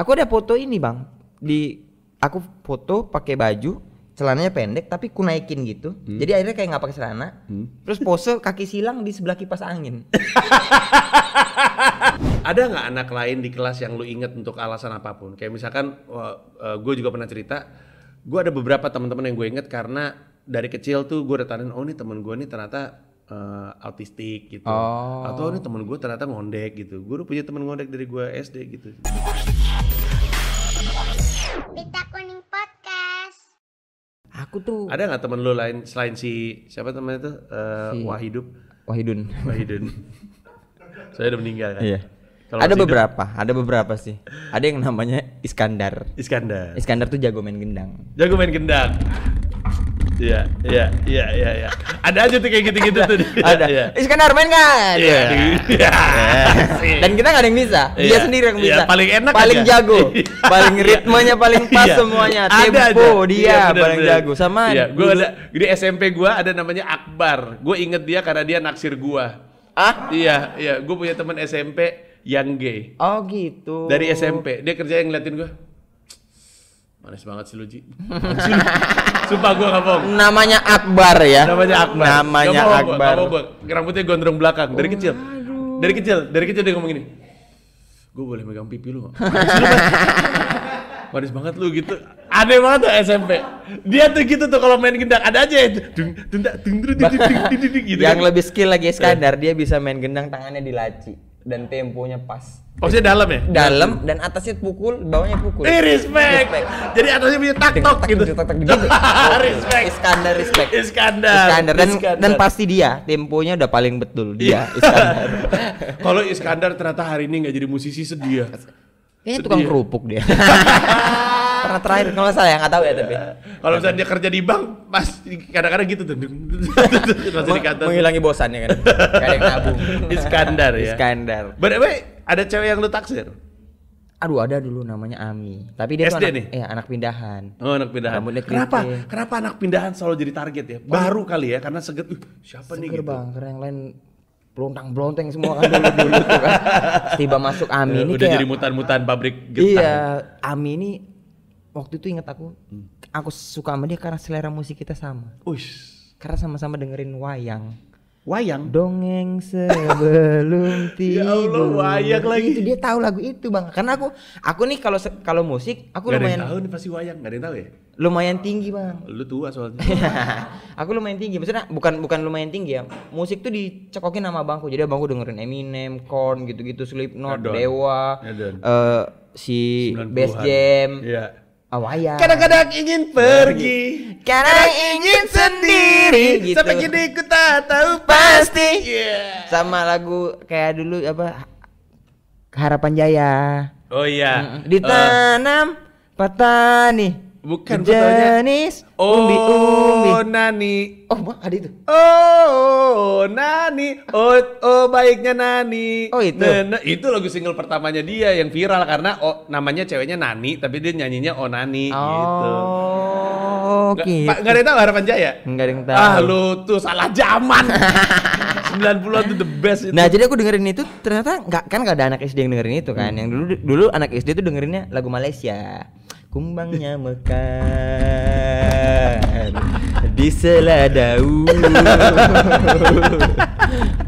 Aku ada foto ini bang di aku foto pakai baju celananya pendek tapi ku naikin gitu. Hmm. Jadi akhirnya kayak nggak pakai celana. Hmm. Terus pose kaki silang di sebelah kipas angin. ada nggak anak lain di kelas yang lu inget untuk alasan apapun? Kayak misalkan uh, uh, eh, gue juga pernah cerita, gue ada beberapa teman-teman yang gue inget karena dari kecil tuh gue udah oh ini temen gue nih ternyata uh, autistik gitu oh. atau ini temen gue ternyata ngondek gitu gue udah punya temen ngondek dari gue SD gitu Pita Kuning Podcast aku tuh ada nggak temen lo lain selain si siapa temen itu uh, si... Wahidup Wahidun Wahidun saya udah meninggal kan iya. Kalo ada beberapa, hidup. ada beberapa sih. Ada yang namanya Iskandar. Iskandar. Iskandar tuh jago main gendang. Jago main gendang. Iya, iya, iya, iya, iya. Ada aja tuh kayak gitu-gitu tuh. Ada. Ya. Iskandar main kan? Iya. iya. Eh. Dan kita nggak ada yang bisa. Dia iya. sendiri yang bisa. paling enak paling jago. paling ritmenya paling pas semuanya. Tempo dia bener, paling jago. Sama Iya. gua ada di SMP gua ada namanya Akbar. Gue inget dia karena dia naksir gua. Ah? Iya, iya. Gue punya teman SMP yang gay. Oh gitu. Dari SMP. Dia kerja yang ngeliatin gua Manis banget sih Ji Sumpah gue gak bohong. Namanya Akbar ya. Namanya Akbar. Namanya gak Akbar. Gua, gua. Rambutnya gondrong belakang dari oh, kecil. Aduh. Dari kecil, dari kecil dia ngomong gini. Gue boleh megang pipi lu. Manis banget lu gitu. Aneh banget tuh SMP. Dia tuh gitu tuh kalau main gendang ada aja dung dung dung dung Yang lebih skill lagi Iskandar, dia bisa main gendang tangannya dilaci dan temponya pas. Oh, maksudnya dalam ya? Dalam dan atasnya pukul, bawahnya pukul. Eh, respect. respect. Jadi atasnya punya tak tok gitu. Tak tok gitu. respect. Iskandar respect. Iskandar. Iskandar dan Iskandar. dan pasti dia temponya udah paling betul dia Iskandar. Kalau Iskandar ternyata hari ini nggak jadi musisi sedih ya. Kayaknya tukang ya. kerupuk dia. pernah terakhir kalau saya ya nggak tahu ya tapi kalau misalnya dia kerja di bank pas kadang-kadang gitu tuh menghilangi bosannya kan kayak Iskandar ya Iskandar by the ada cewek yang lu taksir Aduh ada dulu namanya Ami, tapi dia SD tuh anak, nih? Eh, anak pindahan. Oh anak pindahan. Rambutnya kenapa? Kenapa anak pindahan selalu jadi target ya? Oh, iya. Baru oh. kali ya, karena seger. Uh, siapa Seger nih gitu? bang, karena yang lain pelontang blonteng semua kan dulu dulu tuh kan. Tiba masuk Ami eh, ini udah kayak, jadi mutan-mutan pabrik iya, getah. Iya, Ami ini waktu itu inget aku hmm. aku suka sama dia karena selera musik kita sama. Uish. Karena sama-sama dengerin wayang. Wayang. Dongeng sebelum tidur. ya Allah, wayang lagi. Itu dia tahu lagu itu, Bang. Karena aku aku nih kalau kalau musik aku gak lumayan tahu nih pasti wayang, nggak ada yang tahu ya? Lumayan tinggi, Bang. Lu tua soalnya. aku lumayan tinggi. Maksudnya bukan bukan lumayan tinggi ya. Musik tuh dicekokin sama bangku. Jadi bangku dengerin Eminem, Korn gitu-gitu, Slipknot, Dewa, Uh, si Best Jam. yeah. Awaya. Oh, Kadang-kadang ingin iya, pergi, iya. kadang ingin sendiri. Gitu. Sampai kita ku tak tahu pasti. Yeah. Sama lagu kayak dulu apa Harapan Jaya. Oh iya. Ditanam uh. petani Bukan Jenis oh, umbi umbi. Oh nani. Oh mah ada itu. Oh nani. Oh oh baiknya nani. Oh itu. Nene. Nah, nah, itu lagu single pertamanya dia yang viral karena oh namanya ceweknya nani tapi dia nyanyinya oh nani oh, gitu. Oh gitu. Pak nggak ada yang tau harapan jaya? Ya? Nggak ada yang tahu. Ah lu tuh salah zaman. 90-an tuh the best itu. Nah, jadi aku dengerin itu ternyata nggak kan gak ada anak SD yang dengerin itu kan. Hmm. Yang dulu dulu anak SD tuh dengerinnya lagu Malaysia kumbangnya mekar di seladau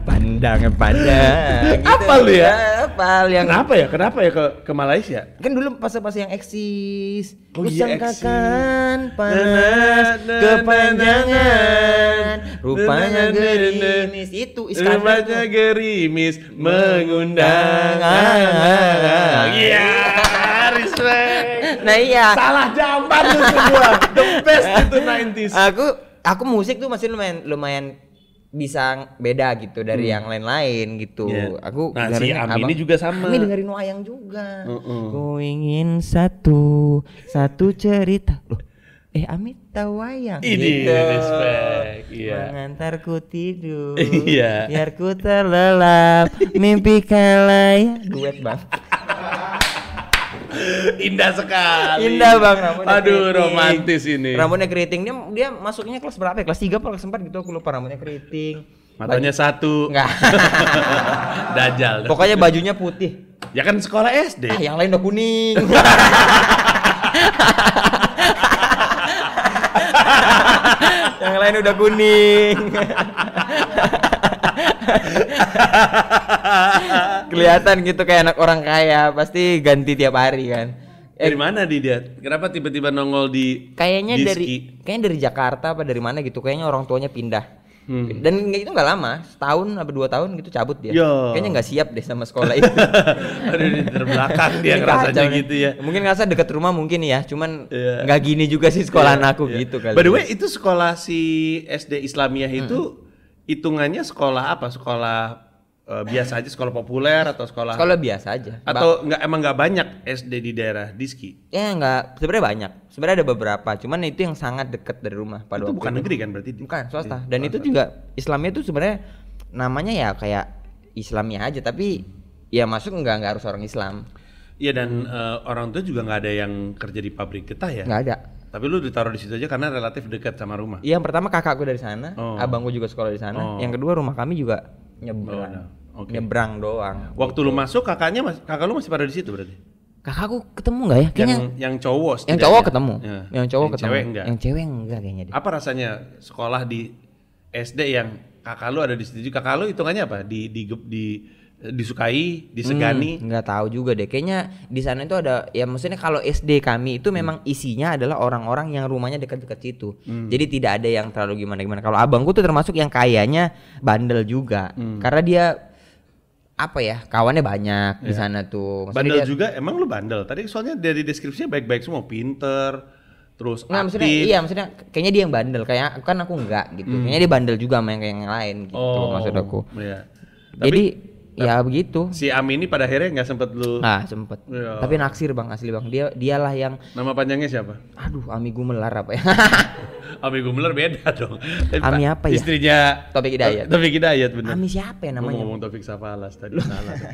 pandang pandang gitu. apa lu ya apa yang kenapa ya kenapa ya ke ke Malaysia kan dulu pas pas yang eksis oh, iya, panas kepanjangan rupanya gerimis itu Iskandar rupanya gerimis mengundang ah, ah, ah. iya yeah, respect nah iya salah jawaban lu semua the best itu 90s aku aku musik tuh masih lumayan lumayan bisa beda gitu dari hmm. yang lain-lain gitu. Yeah. Aku nah, si Ami ini juga sama. Ami dengerin wayang juga. Uh -uh. Ku ingin satu satu cerita. Loh, eh Amit tahu wayang Ini gitu. respect yeah. mengantarku tidur Iya. biar ku terlelap mimpi kalah. duet bang Indah sekali. Indah bang. Ramon. Aduh kriting. romantis ini. Ramonnya keriting dia dia masuknya kelas berapa ya? Kelas tiga atau kelas 4 gitu aku lupa Ramonnya keriting. Matanya Baju... satu. Enggak. Dajal. Pokoknya bajunya putih. Ya kan sekolah SD. Ah, yang lain udah kuning. yang lain udah kuning. kelihatan gitu kayak anak orang kaya pasti ganti tiap hari kan eh, dari mana di dia kenapa tiba-tiba nongol di kayaknya di dari kayaknya dari Jakarta apa dari mana gitu kayaknya orang tuanya pindah Hmm. Dan itu nggak lama, setahun atau dua tahun gitu cabut dia. Yo. Kayaknya nggak siap deh sama sekolah itu. Aduh, di terbelakang dia ngerasanya kacau, gitu ya. Mungkin ngerasa deket rumah mungkin ya, cuman iya. nggak yeah. Gak gini juga sih sekolahan yeah. aku yeah. gitu kali. By the ya. way, itu sekolah si SD Islamiyah itu hmm. hitungannya sekolah apa? Sekolah uh, biasa aja sekolah populer atau sekolah sekolah biasa aja atau nggak emang nggak banyak SD di daerah Diski ya nggak sebenarnya banyak sebenarnya ada beberapa cuman itu yang sangat dekat dari rumah pada itu bukan itu. negeri kan berarti bukan swasta iya, dan swasta. itu juga Islamnya itu sebenarnya namanya ya kayak Islamnya aja tapi ya masuk nggak nggak harus orang Islam Iya dan uh, orang tua juga nggak ada yang kerja di pabrik kita ya? Nggak ada. Tapi lu ditaruh di situ aja karena relatif dekat sama rumah. Iya, yang pertama kakakku dari sana, oh. abangku juga sekolah di sana. Oh. Yang kedua rumah kami juga nyebrang. Oh, nah. okay. Nyebrang doang. Ya, waktu gitu. lu masuk kakaknya mas, kakak lu masih pada di situ berarti? Kakakku ketemu nggak ya? Kayaknya yang, yang cowok Yang cowok ketemu. Ya. Yang cowok yang ketemu. Cewek enggak. Yang cewek enggak kayaknya Apa rasanya sekolah di SD yang kakak lu ada di situ? Kakak lu hitungannya apa? Di di di, di disukai, hmm, disegani? Hmm, nggak tahu juga deh. Kayaknya di sana itu ada ya maksudnya kalau SD kami itu hmm. memang hmm. isinya adalah orang-orang yang rumahnya dekat-dekat situ. Hmm. Jadi tidak ada yang terlalu gimana-gimana. Kalau abangku tuh termasuk yang kayaknya bandel juga. Hmm. Karena dia apa ya kawannya banyak yeah. di iya. sana tuh. Maksudnya bandel dia, juga, emang lu bandel. Tadi soalnya dari deskripsinya baik-baik semua, pinter, terus nah, maksudnya iya maksudnya kayaknya dia yang bandel kayak kan aku enggak gitu. Hmm. Kayaknya dia bandel juga sama yang, yang lain gitu oh, maksud aku. Iya. Tapi, Jadi ya begitu si Ami ini pada akhirnya nggak sempet lu nah sempet ya. tapi naksir bang asli bang dia dialah yang nama panjangnya siapa aduh Ami Gumelar apa ya Ami Gumelar beda dong Ami apa ya istrinya Topik Hidayat oh, Topik Hidayat bener Ami siapa ya namanya ngomong Topik Safalas tadi salah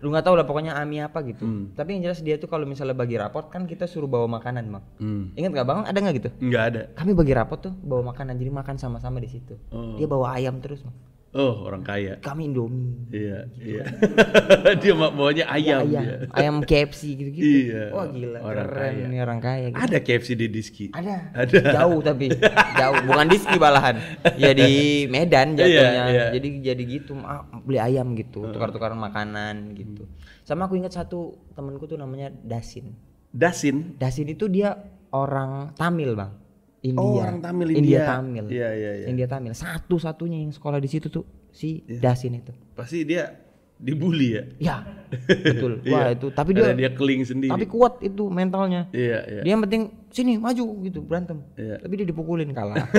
lu nggak tahu lah pokoknya ami apa gitu hmm. tapi yang jelas dia tuh kalau misalnya bagi rapot kan kita suruh bawa makanan bang hmm. ingat gak bang ada nggak gitu nggak ada kami bagi rapot tuh bawa makanan jadi makan sama-sama di situ oh. dia bawa ayam terus bang Oh, orang kaya. Kami Indomie. Iya, gitu. iya. dia dia bawanya ayam. Ya, ayam, ayam KFC gitu-gitu. Iya. Wah, oh, gila. Orang Keren kaya. nih orang kaya. Gitu. Ada KFC di Diski? Ada. Ada. Jauh tapi. Jauh, bukan Diski balahan. Ya di Medan iya, jatuhnya. Iya, iya. Jadi jadi gitu, ah, beli ayam gitu, tukar-tukaran makanan gitu. Hmm. Sama aku ingat satu temanku tuh namanya Dasin. Dasin? Dasin itu dia orang Tamil, Bang. India. Oh, orang Tamil India. India Tamil. Iya, iya, iya. India Tamil. Satu-satunya yang sekolah di situ tuh si yeah. Dasin itu. Pasti dia dibully ya ya betul iya. wah iya. itu tapi dia dia keling sendiri tapi kuat itu mentalnya iya, iya. dia yang penting sini maju gitu berantem iya. tapi dia dipukulin kalah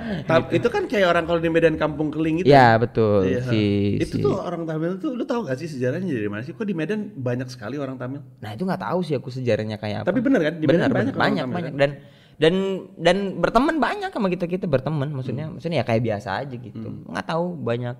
Tapi gitu. itu kan kayak orang kalau di Medan Kampung Keling itu. Ya betul. Iya. Si, itu si. tuh orang Tamil tuh, lu tahu gak sih sejarahnya dari mana sih? Kok di Medan banyak sekali orang Tamil? Nah itu nggak tahu sih aku sejarahnya kayak apa. Tapi bener kan? Di bener, Medan bener, banyak banyak, Tamil, banyak. Kan? dan dan dan berteman banyak sama kita kita berteman maksudnya hmm. maksudnya ya kayak biasa aja gitu hmm. nggak tahu banyak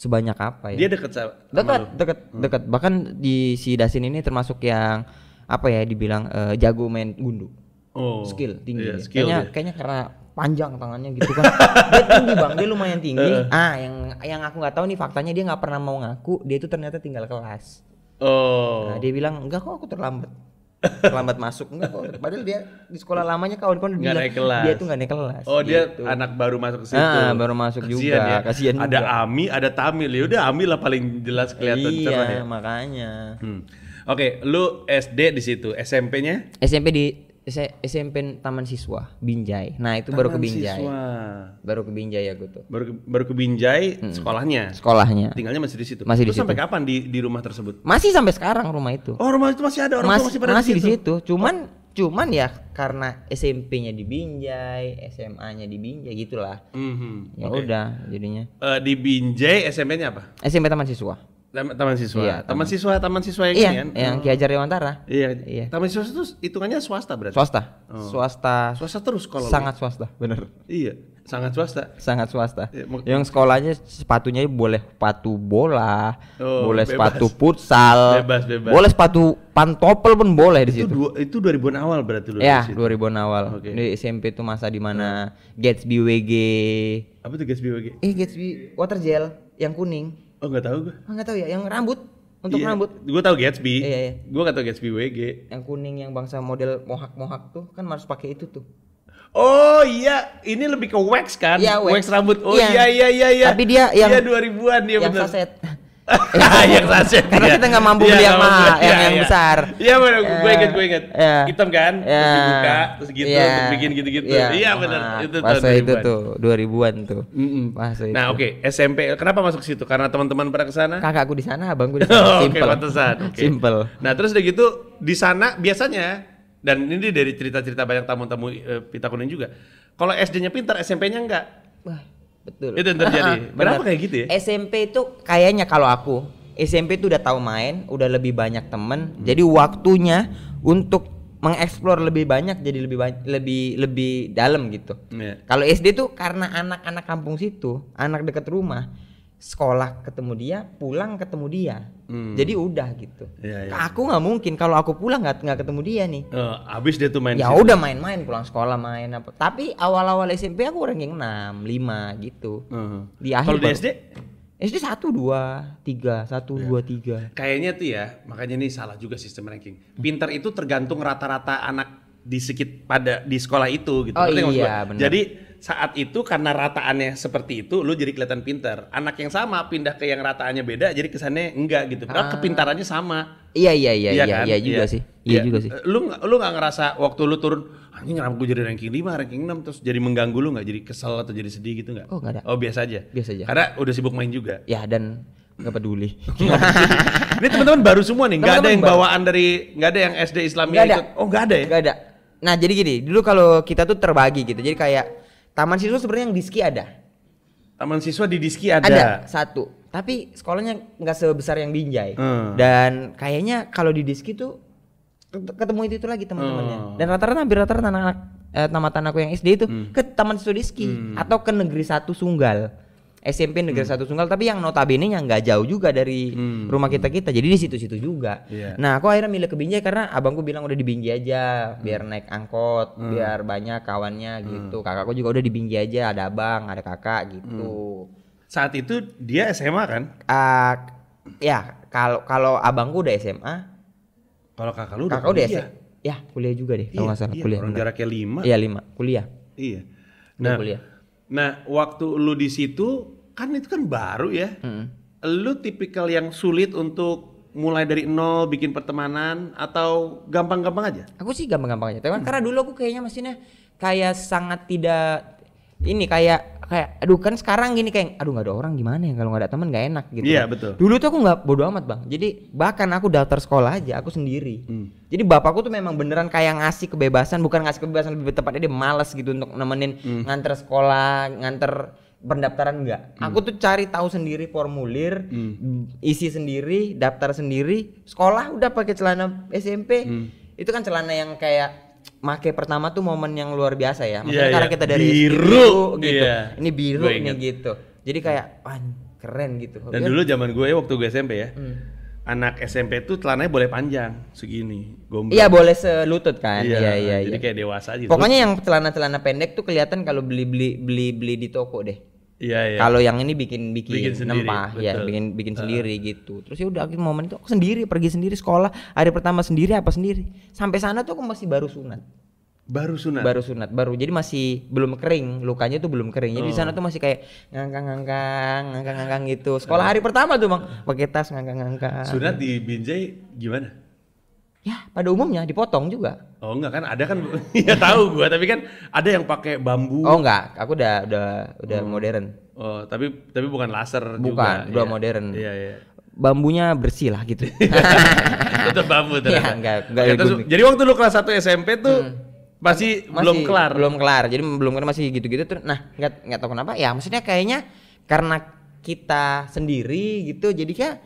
sebanyak apa ya? Dia deket sama dekat deket hmm. deket. bahkan di si Dasin ini termasuk yang apa ya dibilang uh, jago main gundu. Oh. Skill tinggi. Iya, skill kayaknya kayaknya karena panjang tangannya gitu kan. dia tinggi bang, dia lumayan tinggi. Uh. Ah, yang yang aku nggak tahu nih faktanya dia nggak pernah mau ngaku dia itu ternyata tinggal kelas. Oh. Nah, dia bilang enggak kok aku terlambat terlambat masuk enggak kok padahal dia di sekolah lamanya kawan-kawan dia naik kelas. dia itu nggak naik kelas oh dia gitu. anak baru masuk ke ah, situ ah, baru masuk kasian juga ya. kasihan ada Ami ada Tamil ya udah Ami lah paling jelas kelihatan iya, ya. makanya hmm. oke okay, lu SD di situ SMP-nya SMP di SMP Taman Siswa Binjai. Nah itu Taman baru ke Binjai. Siswa. Baru ke Binjai ya gue tuh. Baru ke, baru ke Binjai hmm. sekolahnya. Sekolahnya. Tinggalnya masih di situ. Masih di situ. sampai kapan di di rumah tersebut? Masih sampai sekarang rumah itu. Oh rumah itu masih ada orang Mas, masih pada masih di situ. situ. Cuman oh. cuman ya karena SMP-nya di Binjai, SMA-nya di Binjai gitulah. Mm -hmm. Ya okay. udah jadinya. Uh, di Binjai SMP-nya apa? SMP Taman Siswa. Taman siswa. Iya, taman, siswa, taman siswa yang iya, kan? yang oh. Ki Dewantara. Iya. iya. Taman siswa itu hitungannya swasta berarti. Swasta. Oh. Swasta. Swasta terus sekolah. Sangat lo. swasta, benar. Iya, sangat swasta. Sangat swasta. Ya, yang sekolahnya sepatunya boleh sepatu bola, oh, boleh bebas. sepatu futsal. Bebas, bebas. Boleh sepatu pantopel pun boleh di situ. Dua, itu 2000-an awal berarti lu. Iya, 2000-an awal. Okay. Di SMP itu masa di mana hmm. Gatsby WG. Apa tuh Gatsby WG? Eh, Gatsby water gel yang kuning. Oh nggak tahu gue. Ah, nggak tahu ya, yang rambut untuk iya, rambut. Gue tahu Gatsby. Iya, iya. Gue nggak tahu Gatsby WG. Yang kuning yang bangsa model mohak mohak tuh kan harus pakai itu tuh. Oh iya, ini lebih ke wax kan? Iya, wax. wax rambut. Oh iya iya iya iya. iya. Tapi dia yang Iya 2000-an dia yang saset. Ah, yang saset. Karena ya. kita nggak mampu ya, beli yang mahal, ya, yang, ya. yang iya. besar. Iya benar, gue iya. inget, gue inget. ya. Hitam kan, ya. terus dibuka, terus gitu, terus iya. bikin gitu-gitu. Iya -gitu. benar, ah, itu masa tahun itu 2000-an. tuh 2000-an tuh. Mm -mm. Masa nah, itu. Nah oke, okay. SMP, kenapa masuk situ? Karena teman-teman ke kesana? Kakakku di sana, abangku di sana. Simple. Oke, okay, Okay. Simple. Nah terus udah gitu, di sana biasanya, dan ini dari cerita-cerita banyak tamu-tamu uh, Pita Kuning juga, kalau SD-nya pintar, SMP-nya enggak. Wah, Betul. Itu yang terjadi. Kenapa kayak gitu ya? SMP itu kayaknya kalau aku SMP itu udah tahu main, udah lebih banyak temen. Hmm. Jadi waktunya untuk mengeksplor lebih banyak jadi lebih banyak, lebih lebih dalam gitu. Yeah. Kalau SD tuh karena anak-anak kampung situ, anak dekat rumah sekolah ketemu dia, pulang ketemu dia. Hmm. Jadi udah gitu. Ya, ya. Aku nggak mungkin kalau aku pulang nggak nggak ketemu dia nih. Uh, eh, abis dia tuh main. Ya udah main-main pulang sekolah main apa. Tapi awal-awal SMP aku ranking enam lima gitu. Uh hmm. -huh. Di akhir. Kalau SD? SD satu dua tiga satu iya. dua tiga. Kayaknya tuh ya makanya ini salah juga sistem ranking. Pinter itu tergantung rata-rata anak di sekit pada di sekolah itu gitu. Oh iya Jadi saat itu karena rataannya seperti itu lu jadi kelihatan pintar. anak yang sama pindah ke yang rataannya beda jadi kesannya enggak gitu padahal ah. kepintarannya sama iya iya iya iya, iya kan? iya juga iya. sih iya, iya juga sih lu lu nggak ngerasa waktu lu turun anjing kenapa gue jadi ranking 5, ranking 6 terus jadi mengganggu lu nggak jadi kesel atau jadi sedih gitu nggak oh nggak ada oh biasa aja biasa aja karena udah sibuk main juga ya dan nggak peduli. ini teman-teman baru semua nih, nggak ada yang baru. bawaan dari nggak ada yang SD Islamia gak ada. ikut. Oh nggak ada ya? Nggak ada. Nah jadi gini, dulu kalau kita tuh terbagi gitu, jadi kayak Taman siswa sebenarnya yang diski ada. Taman siswa di diski ada. Ada satu. Tapi sekolahnya nggak sebesar yang Binjai. Hmm. Dan kayaknya kalau di diski tuh ketemu itu, itu lagi teman-temannya. Hmm. Dan rata-rata hampir rata-rata anak-anak eh, nama tanahku yang SD itu hmm. ke Taman Siswa Diski hmm. atau ke Negeri Satu Sunggal SMP Negeri hmm. Satu Sunggal tapi yang notabene nya nggak jauh juga dari hmm. rumah kita kita jadi di situ-situ juga. Yeah. Nah aku akhirnya milih ke Binjai karena abangku bilang udah di Binjai aja hmm. biar naik angkot hmm. biar banyak kawannya hmm. gitu. Kakakku juga udah di Binjai aja ada abang ada kakak gitu. Hmm. Saat itu dia SMA kan? Uh, ya kalau kalau abangku udah SMA. Kalau kakak lu kakak udah, SMA. Ya kuliah juga deh iya, kalau nggak salah iya, kuliah. Orang jaraknya lima. Iya lima kuliah. Iya. Nah, kuliah Nah, waktu lu di situ kan itu kan baru ya. Hmm. Lu tipikal yang sulit untuk mulai dari nol bikin pertemanan atau gampang-gampang aja? Aku sih gampang-gampang aja. Tapi kan hmm. karena dulu aku kayaknya mesinnya kayak sangat tidak ini kayak kayak aduh kan sekarang gini kayak aduh nggak ada orang gimana ya kalau nggak ada teman nggak enak gitu. Iya yeah, kan. betul. Dulu tuh aku nggak bodoh amat bang. Jadi bahkan aku daftar sekolah aja aku sendiri. Hmm. Jadi bapakku tuh memang beneran kayak ngasih kebebasan bukan ngasih kebebasan lebih tepatnya dia malas gitu untuk nemenin hmm. nganter sekolah nganter pendaftaran enggak. Hmm. Aku tuh cari tahu sendiri formulir, hmm. isi sendiri, daftar sendiri, sekolah udah pakai celana SMP. Hmm. Itu kan celana yang kayak make pertama tuh momen yang luar biasa ya. Maksudnya yeah, karena yeah. kita dari biru, biru gitu. Yeah. Ini biru nih gitu. Jadi kayak wah, keren gitu. Dan Biar... dulu zaman gue waktu gue SMP ya. Hmm. Anak SMP tuh celananya boleh panjang segini, gombal. Iya, boleh selutut kan. Iya, iya, iya. Jadi iya. kayak dewasa aja. Pokoknya yang celana-celana pendek tuh kelihatan kalau beli-beli beli-beli di toko deh Iya, iya. Kalau yang ini bikin bikin, bikin sendiri, nempah, ya bikin bikin uh. sendiri gitu. Terus ya udah akhir momen itu aku sendiri pergi sendiri sekolah hari pertama sendiri apa sendiri. Sampai sana tuh aku masih baru sunat. Baru sunat. Baru sunat, baru. Jadi masih belum kering, lukanya tuh belum kering. Jadi oh. di sana tuh masih kayak ngangkang-ngangkang, ngangkang-ngangkang gitu. Sekolah hari pertama tuh, Bang, pakai tas ngangkang-ngangkang. Sunat di Binjai gimana? Ya, pada umumnya dipotong juga. Oh enggak kan, ada kan, iya. ya tahu gua tapi kan ada yang pakai bambu. Oh enggak, aku udah udah udah hmm. modern. Oh, tapi tapi bukan laser bukan, juga. Bukan, iya. udah ya. modern. Iya, iya. Bambunya bersih lah gitu. Itu bambu iya, ternyata. Ya, enggak, enggak Oke, terus, jadi waktu lu kelas 1 SMP tuh hmm. Masih, masih belum kelar. Belum kelar. Jadi belum kelar masih gitu-gitu tuh. Nah, enggak enggak tahu kenapa. Ya, maksudnya kayaknya karena kita sendiri gitu jadi kayak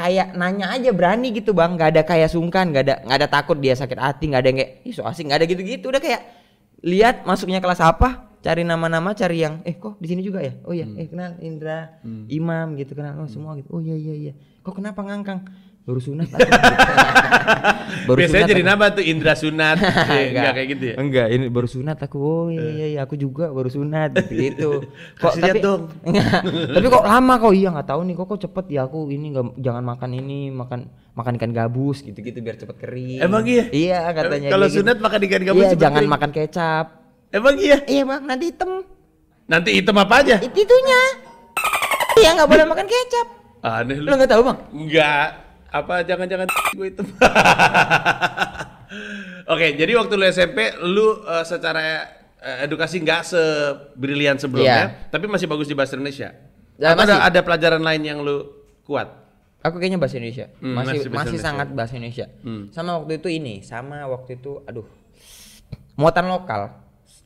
kayak nanya aja berani gitu bang nggak ada kayak sungkan nggak ada nggak ada takut dia sakit hati nggak ada yang kayak isu asing, nggak ada gitu-gitu udah kayak lihat masuknya kelas apa cari nama-nama cari yang eh kok di sini juga ya oh iya hmm. eh kenal Indra hmm. Imam gitu kenal oh semua hmm. gitu oh iya iya iya kok kenapa ngangkang baru sunat baru biasanya sunat jadi nama tuh Indra sunat ya, enggak kayak gitu ya enggak ini baru sunat aku oh iya eh. iya, iya aku juga baru sunat gitu, -gitu. kok tapi dong. tapi kok lama kok iya nggak tahu nih kok kok cepet ya aku ini nggak jangan makan ini makan makan ikan gabus gitu gitu biar cepet kering emang iya iya katanya kalau gitu. sunat makan ikan gabus iya jangan kering. makan kecap emang iya iya bang nanti hitam nanti hitam apa aja It itunya iya nggak boleh makan kecap aneh lu nggak tahu bang enggak apa jangan-jangan gue itu Oke, jadi waktu lu SMP lu uh, secara uh, edukasi nggak sebrilian sebelumnya, yeah. tapi masih bagus di bahasa Indonesia. Ya, Atau ada ada pelajaran lain yang lu kuat? Aku kayaknya bahasa Indonesia. Hmm, masih masih, masih Indonesia. sangat bahasa Indonesia. Hmm. Sama waktu itu ini, sama waktu itu aduh. Muatan lokal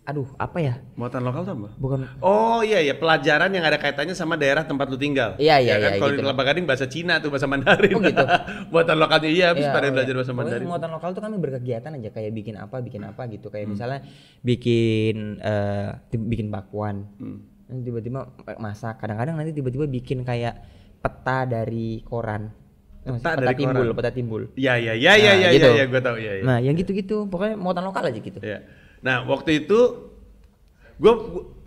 aduh apa ya muatan lokal tambah bukan oh iya iya pelajaran yang ada kaitannya sama daerah tempat lu tinggal iya iya ya, kan? iya kalau gitu. di Kelapa Gading bahasa Cina tuh bahasa Mandarin oh gitu muatan lokalnya iya habis iya, pada oh, iya. belajar bahasa Mandarin Pokoknya muatan lokal tuh kami berkegiatan aja kayak bikin apa bikin hmm. apa gitu kayak hmm. misalnya bikin uh, bikin bakwan hmm. tiba-tiba masak kadang-kadang nanti tiba-tiba bikin kayak peta dari koran Peta, peta dari timbul, koran. peta timbul. Iya, iya, iya, iya, nah, iya, gitu. iya, gue tau, iya, iya. Nah, yang gitu-gitu, pokoknya muatan lokal aja gitu. Iya. Yeah. Nah waktu itu gue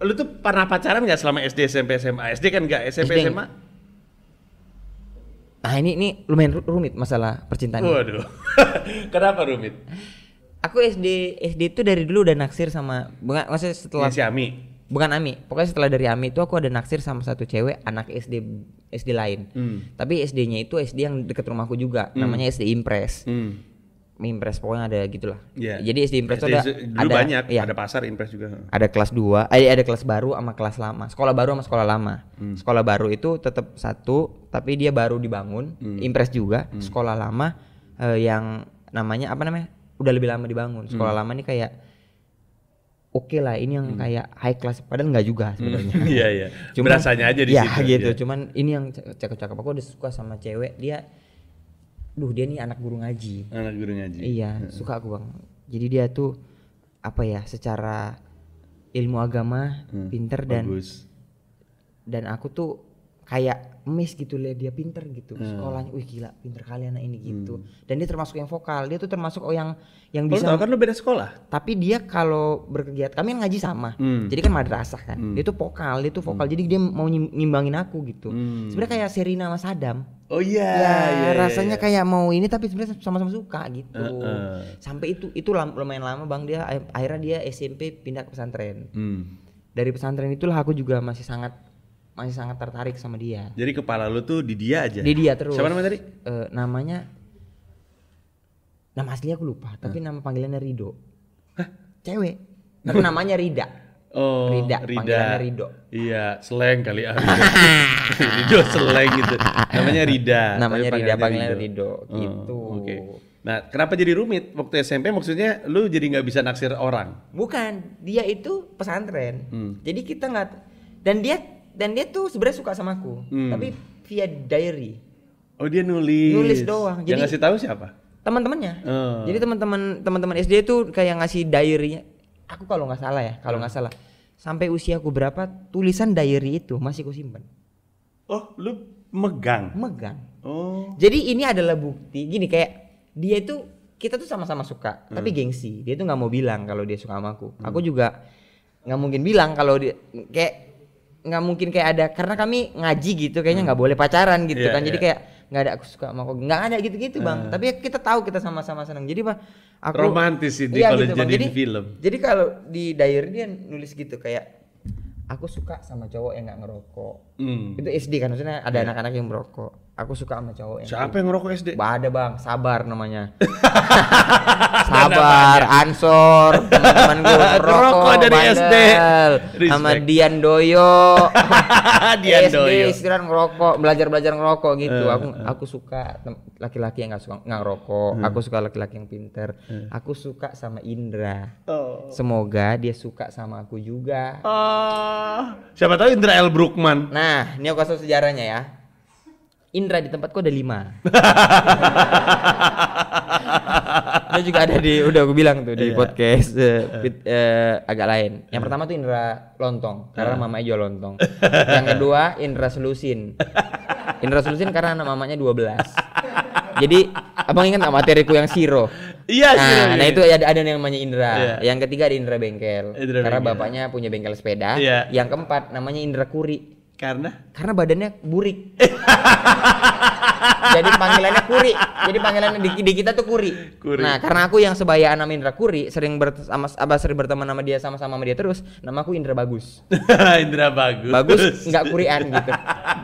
lu tuh pernah pacaran nggak selama SD SMP SMA SD kan nggak SMP SD. SMA Nah ini ini lumayan rumit masalah percintaan waduh kenapa rumit aku SD SD itu dari dulu udah naksir sama bukan maksudnya setelah si Ami bukan Ami pokoknya setelah dari Ami itu aku ada naksir sama satu cewek anak SD SD lain hmm. tapi SD-nya itu SD yang deket rumahku juga hmm. namanya SD Impress hmm impress pokoknya ada gitulah. lah iya. Yeah. Jadi SD impress itu ada dulu ada, banyak, ya, ada pasar impress juga. Ada kelas 2, ada eh, ada kelas baru sama kelas lama. Sekolah baru sama sekolah lama. Hmm. Sekolah baru itu tetap satu, tapi dia baru dibangun, hmm. Impres juga. Hmm. Sekolah lama eh, yang namanya apa namanya? Udah lebih lama dibangun. Hmm. Sekolah hmm. lama ini kayak oke okay lah ini yang hmm. kayak high class padahal nggak juga hmm. sebenarnya. Hmm, iya iya. Cuman, rasanya aja di ya, situ. gitu. Ya. Cuman ini yang cakep-cakep aku udah suka sama cewek, dia duh dia nih anak guru ngaji anak guru ngaji iya hmm. suka aku bang jadi dia tuh apa ya secara ilmu agama hmm. pinter dan dan aku tuh kayak miss gitu lihat dia pinter gitu hmm. sekolahnya wih gila pinter kali anak ini gitu hmm. dan dia termasuk yang vokal dia tuh termasuk oh yang yang bisa kan lo beda sekolah tapi dia kalau berkegiatan kami kan ngaji sama hmm. jadi kan madrasah kan hmm. dia tuh vokal dia tuh vokal hmm. jadi dia mau nyimbangin aku gitu hmm. sebenarnya kayak Serina sama Sadam oh iya yeah. ya yeah, iya, iya. rasanya yeah. kayak mau ini tapi sebenarnya sama-sama suka gitu uh, uh. sampai itu itu lumayan lama bang dia akhirnya dia SMP pindah ke pesantren hmm. dari pesantren itulah aku juga masih sangat masih sangat tertarik sama dia. Jadi kepala lu tuh di dia aja. Di dia terus. Siapa namanya tadi? E, namanya nama asli aku lupa, tapi nama panggilannya Rido. Hah? Cewek. Tapi namanya Rida. Oh, Rida, Rida. panggilannya Rido. Iya, slang kali ah. Ya. Rido, Rido slang gitu. Namanya Rida. Namanya Rida, panggilannya Rido, Rido. Oh, gitu. Oke. Okay. Nah, kenapa jadi rumit waktu SMP? Maksudnya lu jadi nggak bisa naksir orang? Bukan, dia itu pesantren. Hmm. Jadi kita nggak dan dia dan dia tuh sebenarnya suka sama aku hmm. tapi via diary oh dia nulis nulis doang jadi yang ngasih tahu siapa teman-temannya oh. jadi teman-teman teman-teman SD tuh kayak ngasih diary aku kalau nggak salah ya kalau nggak hmm. salah sampai usiaku berapa tulisan diary itu masih ku simpan oh lu megang megang oh jadi ini adalah bukti gini kayak dia itu kita tuh sama-sama suka hmm. tapi gengsi dia tuh nggak mau bilang kalau dia suka sama aku hmm. aku juga nggak mungkin bilang kalau dia kayak nggak mungkin kayak ada karena kami ngaji gitu kayaknya nggak hmm. boleh pacaran gitu yeah, kan jadi yeah. kayak nggak ada aku suka sama kok nggak ada gitu-gitu bang uh. tapi ya kita tahu kita sama-sama senang jadi bang aku romantis ini iya, kalau gitu, jadi jadi, film jadi kalau di diary dia nulis gitu kayak aku suka sama cowok yang nggak ngerokok hmm. itu SD kan maksudnya ada iya. anak-anak yeah. yang merokok aku suka sama cowok yang siapa yang ngerokok SD? Bah ada bang, sabar namanya sabar, ansor teman gue ngerokok dari SD sama Dian Doyo Dian SD Doyo istirahat ngerokok, belajar-belajar ngerokok gitu uh, aku uh. aku suka laki-laki yang gak suka gak ngerokok hmm. aku suka laki-laki yang pinter hmm. aku suka sama Indra oh. semoga dia suka sama aku juga oh. siapa tahu Indra L. Brookman nah ini aku kasih sejarahnya ya Indra di tempatku ada lima. Dia juga ada di udah aku bilang tuh di yeah. podcast uh, eh, bit, iya. uh, eh, agak lain. Yang pertama tuh Indra lontong karena iya. mamanya jual lontong. Yang kedua Indra selusin. Indra selusin karena anak mamanya 12. Jadi abang ingat nggak materiku yang siro? Iya, nah, iya, nah itu ada ada yang namanya Indra. Yeah. Yang ketiga ada Indra Bengkel. Indra karena bengkel. bapaknya punya bengkel sepeda. Yeah. Yang keempat namanya Indra Kuri. Karena? Karena badannya burik. Jadi panggilannya Kuri. Jadi panggilannya di, di kita tuh Kuri. Kuri. Nah, karena aku yang sebaya Ana Indra Kuri, sering ber, sama sering berteman sama dia sama-sama sama dia terus, nama aku Indra Bagus. Indra Bagus. Bagus nggak kurian gitu.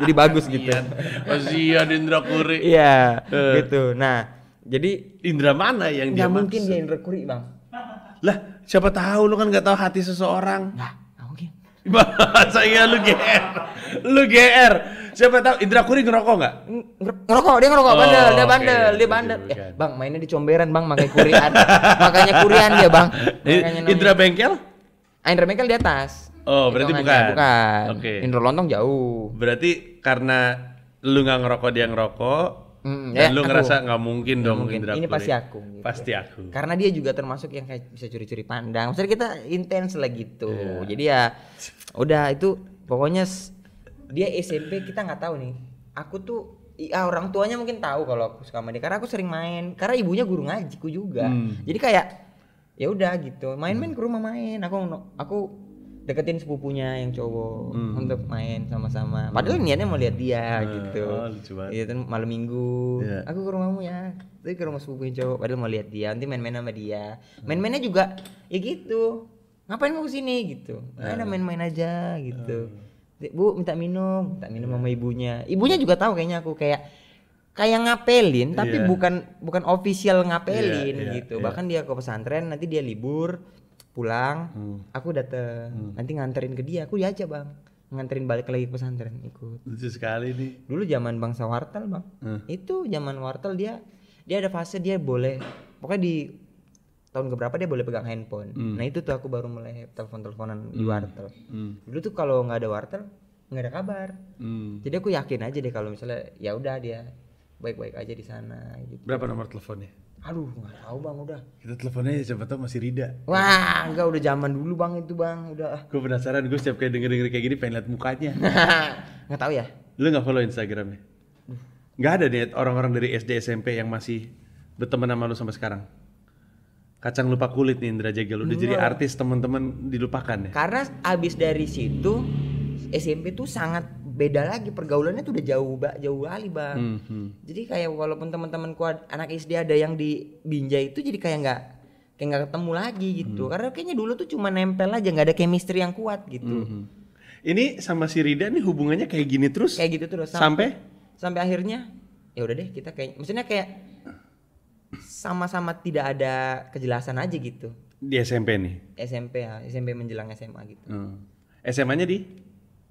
Jadi bagus gitu. iya, oh, iya Indra Kuri. Iya, uh. gitu. Nah, jadi Indra mana yang dia mungkin dia Indra Kuri, Bang. Lah, siapa tahu lu kan nggak tahu hati seseorang. Nah bahasa iya lu GR. Lu GR. Siapa tahu Indra Kuri ngerokok nggak? Ngerokok, dia ngerokok, oh, bandel, dia bandel, okay, dia bandel. Okay, eh, bang, mainnya di comberan, Bang, makanya kurian. makanya kurian dia, Bang. Makanya Indra Bengkel? Indra Bengkel di atas. Oh, berarti bukan. Bukan. Oke. Okay. Indra Lontong jauh. Berarti karena lu nggak ngerokok, dia ngerokok, Mm, Dan ya, lu ngerasa nggak mungkin dong mungkin. Indra Ini pasti ya? aku. Gitu. Pasti aku. Karena dia juga termasuk yang kayak bisa curi-curi pandang. Maksudnya kita intens lah gitu. Yeah. Jadi ya udah itu pokoknya dia SMP kita nggak tahu nih. Aku tuh ya orang tuanya mungkin tahu kalau aku suka sama dia karena aku sering main. Karena ibunya guru ngajiku juga. Hmm. Jadi kayak ya udah gitu. Main-main ke rumah main. Aku aku deketin sepupunya yang cowok hmm. untuk main sama-sama. Padahal hmm. niatnya mau lihat dia hmm. gitu. Oh, ah, itu iya, malam minggu. Yeah. Aku ke rumahmu ya. Tapi ke rumah sepupunya cowok padahal mau lihat dia, nanti main-main sama dia. Main-mainnya juga ya gitu. Ngapain mau kesini gitu. Nah, main-main aja gitu. Bu minta minum, minta minum yeah. sama ibunya. Ibunya juga tahu kayaknya aku kayak kayak ngapelin tapi yeah. bukan bukan official iya, ngapelin yeah, yeah, gitu. Yeah. Bahkan dia ke pesantren nanti dia libur pulang hmm. aku dateng hmm. nanti nganterin ke dia aku dia aja bang nganterin balik lagi ke pesantren ikut lucu sekali nih dulu zaman bangsa wartel bang hmm. itu zaman wartel dia dia ada fase dia boleh pokoknya di tahun keberapa dia boleh pegang handphone hmm. nah itu tuh aku baru mulai telepon teleponan hmm. di wartel hmm. dulu tuh kalau nggak ada wartel nggak ada kabar hmm. jadi aku yakin aja deh kalau misalnya ya udah dia baik-baik aja di sana gitu. berapa nomor teleponnya Aduh, nggak tahu bang udah. Kita telepon aja siapa tahu masih Rida. Wah, enggak udah zaman dulu bang itu bang udah. Gue penasaran, gue setiap kayak denger denger kayak gini pengen lihat mukanya. nggak tahu ya? Lu nggak follow Instagramnya? Nggak ada nih orang-orang dari SD SMP yang masih berteman sama lu sampai sekarang. Kacang lupa kulit nih Indra Jagel udah jadi artis teman-teman dilupakan ya. Karena abis dari situ SMP tuh sangat beda lagi pergaulannya tuh udah jauh bak jauh kali bang mm -hmm. jadi kayak walaupun teman teman kuat anak SD ada yang di Binjai itu jadi kayak nggak kayak nggak ketemu lagi gitu -hmm. karena kayaknya dulu tuh cuma nempel aja nggak ada chemistry yang kuat gitu -hmm. hmm. ini sama si Rida nih hubungannya kayak gini terus kayak gitu terus sampai sampai, akhirnya ya udah deh kita kayak maksudnya kayak sama-sama tidak ada kejelasan aja gitu di SMP nih SMP ya SMP menjelang SMA gitu hmm. SMA-nya di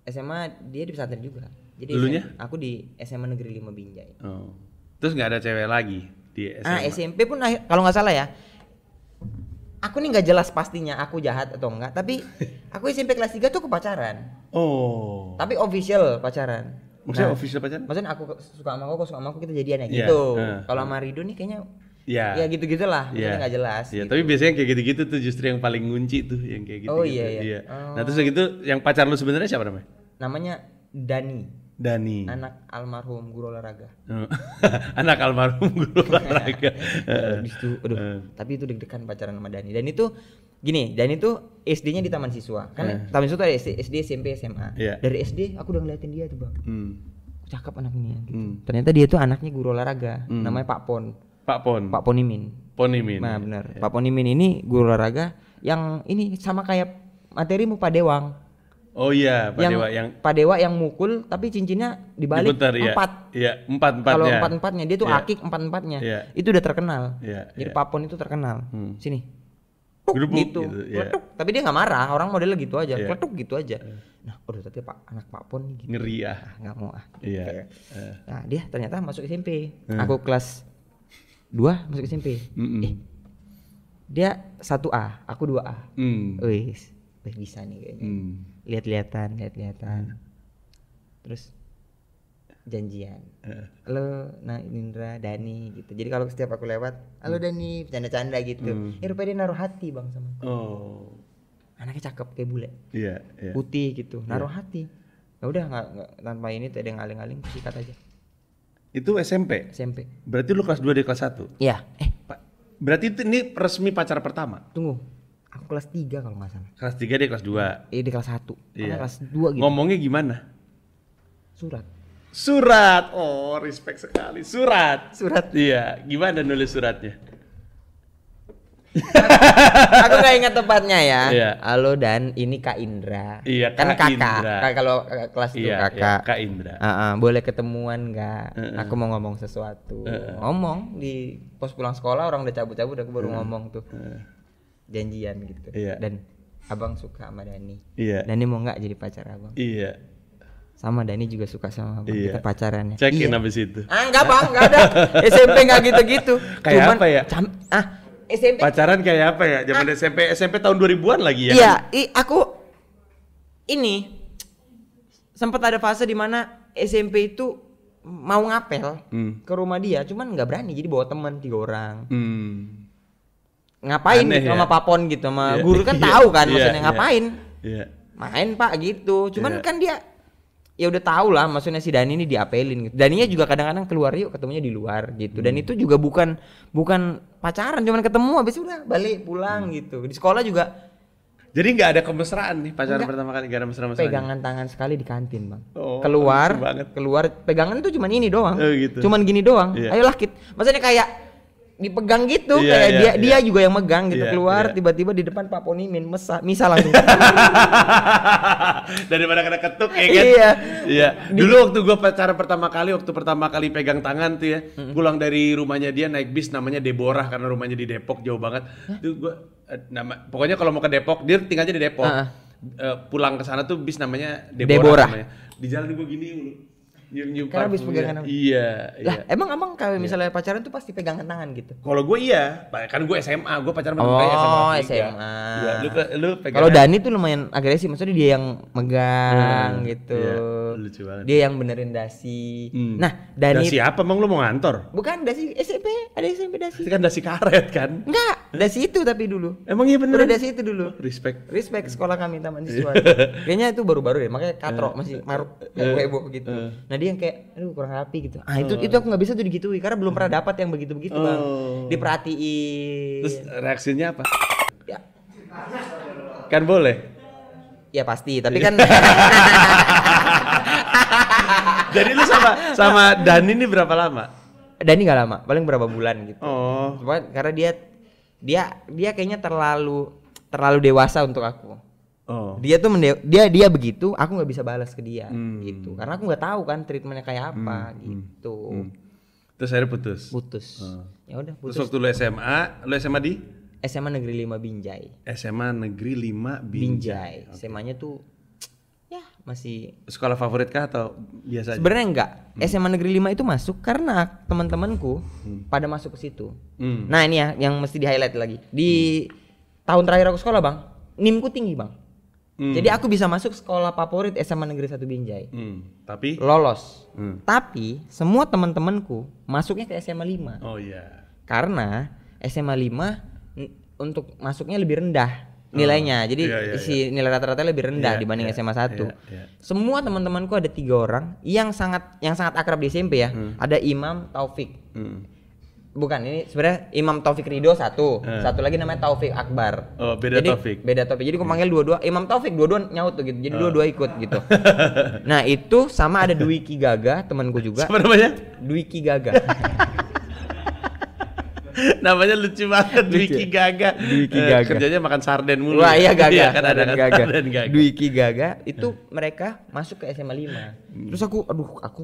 SMA dia di pesantren juga. Jadi Dulunya? SMA, aku di SMA Negeri 5 Binjai. Oh. Terus nggak ada cewek lagi di SMA. Ah, SMP pun kalau nggak salah ya. Aku nih nggak jelas pastinya aku jahat atau enggak, tapi aku SMP kelas 3 tuh pacaran. Oh. Tapi official pacaran. Maksudnya nah, official pacaran? Maksudnya aku suka sama aku, aku suka sama aku kita jadian ya yeah. gitu. Uh, Kalau uh. sama Ridho nih kayaknya Ya. Ya gitu-gitulah, ya. nggak jelas. Ya, gitu. tapi biasanya kayak gitu-gitu tuh justru yang paling ngunci tuh yang kayak gitu. Oh iya iya. iya. Nah, oh. Nah, terus gitu yang pacar lu sebenarnya siapa namanya? Namanya Dani. Dani. Anak almarhum guru olahraga. Oh. Anak almarhum guru olahraga. itu, aduh, uh. tapi itu deg-degan pacaran sama Dani. Dan itu gini, Dani tuh SD-nya di Taman Siswa. Kan uh. Taman Siswa ada SD, SD SMP, SMA. Yeah. Dari SD aku udah ngeliatin dia tuh, Bang. Hmm. Cakep anak ini ya, gitu. Hmm. Ternyata dia tuh anaknya guru olahraga, hmm. namanya Pak Pon Pak Pon. Pak Ponimin. Ponimin. Nah, benar. Ya. Pak Ponimin ini guru olahraga yang ini sama kayak materimu Pak Dewang. Oh iya, Pak yang, Dewa yang Pak Dewa yang mukul tapi cincinnya dibalik Diputar, iya. empat. Iya, ya, empat empatnya. Kalau empat empatnya dia tuh ya. akik empat empatnya. Ya. Itu udah terkenal. Iya, Jadi ya. Pak Pon itu terkenal. Hmm. Sini. Tuk, Grupu, gitu. gitu ya. Tapi dia nggak marah, orang modelnya gitu aja. Ya. gitu aja. Ya. Nah, udah oh, tapi Pak anak Pak Pon gitu. Ngeri ah. ah nggak mau ah. Iya. Gitu ya. eh. Nah, dia ternyata masuk SMP. Hmm. Eh. Aku kelas dua masuk SMP mm -mm. Eh, dia satu A aku dua A mm. wis bisa nih kayaknya mm. lihat-lihatan lihat-lihatan mm. terus janjian halo nah Indra Dani gitu jadi kalau setiap aku lewat halo mm. Dani bercanda-canda gitu mm. eh rupanya dia naruh hati bang sama aku oh. anaknya cakep kayak bule yeah, yeah. putih gitu iya. naruh yeah. hati ya udah nggak tanpa ini tadi ngaling-ngaling sikat aja itu SMP. SMP. Berarti lu kelas 2 dia kelas 1. Iya. Eh, pa berarti itu, ini resmi pacar pertama. Tunggu. Aku kelas 3 kalau nggak salah. Kelas 3 dia kelas 2. Iya, eh, dia kelas 1. Iya. kelas 2 gitu. Ngomongnya gimana? Surat. Surat. Oh, respect sekali. Surat. Surat. Iya, gimana nulis suratnya? aku nggak ingat tempatnya ya. Iya. Halo dan ini Kak Indra. Iya, kan Kak kakak. Indra. Kak, kalau eh, kelas itu iya, iya, kakak. Iya, Kak Indra. Uh -uh, boleh ketemuan nggak? Uh -uh. Aku mau ngomong sesuatu. Uh -uh. Ngomong di pos pulang sekolah orang udah cabut-cabut aku baru uh -uh. ngomong tuh. Uh -uh. Janjian gitu. Iya. Dan Abang suka sama Dani. Iya. Dani mau nggak jadi pacar Abang? Iya sama Dani juga suka sama abang iya. kita ya. Cekin iya. abis itu. Ah enggak bang, enggak ada SMP enggak gitu-gitu. Kayak Cuman, apa ya? ah SMP pacaran kayak apa ya zaman ah, SMP SMP tahun 2000-an lagi ya iya i, aku ini sempat ada fase di mana SMP itu mau ngapel hmm. ke rumah dia cuman nggak berani jadi bawa teman tiga orang hmm. ngapain Aneh gitu ya? sama papon gitu sama yeah. guru kan yeah. tahu kan yeah. maksudnya yeah. ngapain yeah. main pak gitu cuman yeah. kan dia ya udah tau lah maksudnya si Dani ini diapelin gitu. Daninya juga kadang-kadang keluar yuk ketemunya di luar gitu. Dan hmm. itu juga bukan bukan pacaran cuman ketemu habis udah balik pulang hmm. gitu. Di sekolah juga jadi nggak ada kemesraan nih pacaran Enggak. pertama kali gak ada mesra-mesraan. Pegangan tangan sekali di kantin, Bang. Oh, keluar, banget. keluar pegangan itu cuman ini doang. Oh, gitu. Cuman gini doang. Yeah. Ayolah kita. Maksudnya kayak dipegang gitu yeah, kayak yeah, dia yeah. dia juga yang megang gitu yeah, keluar iya. tiba-tiba yeah. di depan Pak Poni min mesah misal langsung daripada kena ketuk ya kan iya iya dulu waktu gua pacaran pertama kali waktu pertama kali pegang tangan tuh ya pulang dari rumahnya dia naik bis namanya Deborah karena rumahnya di Depok jauh banget itu tuh gua eh, nama pokoknya kalau mau ke Depok dia tinggalnya di Depok uh-huh. uh, pulang ke sana tuh bis namanya Deborah, Deborah. namanya di jalan gua gini nyium Karena habis pegangan tangan. Iya, iya. Lah, iya. emang emang kalau iya. misalnya iya. pacaran tuh pasti pegangan tangan gitu. Kalau gue iya, kan gue SMA, gue pacaran sama oh, SMA. Oh, SMA. Iya, lu lu pegangan. Kalau Dani tuh lumayan agresif, maksudnya dia yang megang hmm, gitu. Iya, lucu banget. Dia yang benerin dasi. Hmm. Nah, Dani Dasi apa emang lu mau ngantor? Bukan dasi SMP, ada SMP dasi. Itu kan dasi karet kan? Enggak, dasi itu tapi dulu. Emang iya bener? Udah dasi itu dulu. Respect. Respect sekolah kami Taman Siswa. Kayaknya itu baru-baru deh, makanya katrok eh, masih maruk eh, kayak ibu gitu. Eh. Nah, jadi yang kayak aduh kurang rapi gitu ah itu oh. itu aku nggak bisa tuh digituin karena belum pernah dapat yang begitu begitu oh. bang diperhatiin terus reaksinya apa ya kan boleh ya pasti tapi iya. kan jadi lu sama sama Dani ini berapa lama Dani nggak lama paling berapa bulan gitu oh Cuma, karena dia dia dia kayaknya terlalu terlalu dewasa untuk aku Oh. Dia tuh dia dia begitu, aku nggak bisa balas ke dia hmm. gitu. Karena aku nggak tahu kan treatmentnya kayak hmm, apa hmm. gitu. Hmm. Terus akhirnya putus. Putus. Oh. Ya udah putus. Terus waktu lu SMA, lu SMA di SMA Negeri 5 Binjai. SMA Negeri 5 Binjai. Binjai. Okay. SMA-nya tuh ya masih sekolah favorit kah atau biasa Sebenarnya enggak. Hmm. SMA Negeri 5 itu masuk karena teman-temanku hmm. pada masuk ke situ. Hmm. Nah, ini ya yang mesti di-highlight lagi. Di hmm. tahun terakhir aku sekolah, Bang, NIMku tinggi, Bang. Hmm. Jadi aku bisa masuk sekolah favorit SMA Negeri 1 Binjai. Hmm. Tapi lolos. Hmm. Tapi semua teman-temanku masuknya ke SMA 5. Oh iya. Yeah. Karena SMA 5 untuk masuknya lebih rendah oh. nilainya. Oh, Jadi yeah, yeah, si iya. nilai rata-rata lebih rendah iya, dibanding SMA iya, 1. Semua teman-temanku ada tiga orang yang sangat yang sangat akrab di SMP ya. Hmm. Ada Imam Taufik. Hmm bukan ini sebenarnya Imam Taufik Ridho satu, hmm. satu lagi namanya Taufik Akbar. Oh, beda jadi, Taufik. Beda Taufik. Jadi gue panggil iya. dua-dua Imam Taufik dua-dua nyaut tuh gitu. Jadi eh. dua-dua ikut gitu. nah, itu sama ada Dwi Ki Gaga, temanku juga. Siapa namanya? Dwi Ki Gaga. namanya lucu banget Dwiki ya? Gaga. Dwiki eh, Gaga. kerjanya makan sarden mulu. Wah, ya. iya Gaga. Iya, kan ada kan? Gaga. Sarden Gaga. Dwiki Gaga itu hmm. mereka masuk ke SMA 5. Hmm. Terus aku aduh, aku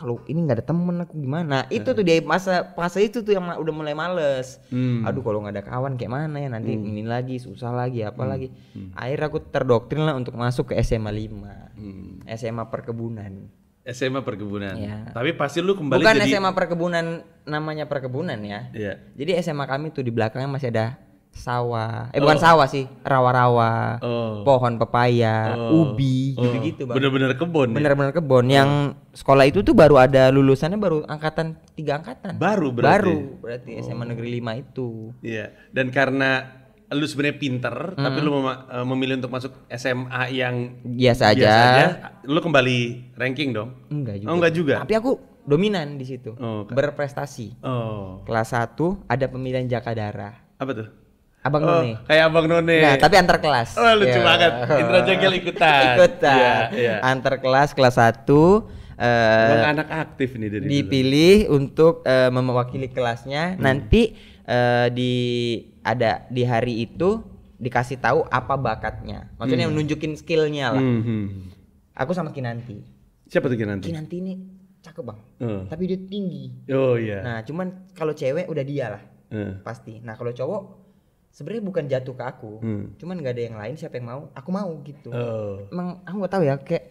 kalau ini nggak ada temen aku gimana? Hmm. Itu tuh dia masa fase itu tuh yang udah mulai males. Hmm. Aduh, kalau nggak ada kawan kayak mana ya nanti hmm. ini lagi susah lagi apa hmm. lagi. Hmm. Akhirnya aku terdoktrin lah untuk masuk ke SMA 5. Hmm. SMA perkebunan. SMA perkebunan. Ya. Tapi pasti lu kembali Bukan jadi... SMA perkebunan namanya perkebunan ya. Iya. Jadi SMA kami tuh di belakangnya masih ada sawah. Eh oh. bukan sawah sih, rawa-rawa, oh. pohon pepaya, oh. ubi, oh. gitu-gitu bang. Bener-bener kebon. Ya? Bener-bener ya? kebon. Oh. Yang sekolah itu tuh baru ada lulusannya baru angkatan tiga angkatan. Baru berarti. Baru berarti oh. SMA Negeri 5 itu. Iya. Dan karena lu sebenarnya pinter -hmm. tapi lu mem e, memilih untuk masuk SMA yang biasa aja. biasa aja lu kembali ranking dong enggak oh, juga oh, enggak juga tapi aku dominan di situ oh, okay. berprestasi oh. kelas 1 ada pemilihan Jakadara apa tuh Abang oh, None. Kayak Abang None. Nah, tapi antar kelas. Oh, lucu yeah. banget. Indra Jengkel ikutan. ikutan. Yeah, yeah. Antar kelas kelas 1 Uh, e, anak aktif nih dari dipilih dulu. untuk uh, e, mewakili kelasnya hmm. nanti uh, di ada di hari itu dikasih tahu apa bakatnya. Maksudnya hmm. nunjukin skillnya lah. Hmm. hmm. Aku sama Kinanti. Siapa tuh Kinanti? Kinanti ini cakep bang, uh. tapi dia tinggi. Oh iya. Yeah. Nah cuman kalau cewek udah dia lah, uh. pasti. Nah kalau cowok sebenarnya bukan jatuh ke aku, hmm. cuman nggak ada yang lain siapa yang mau, aku mau gitu. Uh. Emang aku nggak tahu ya kayak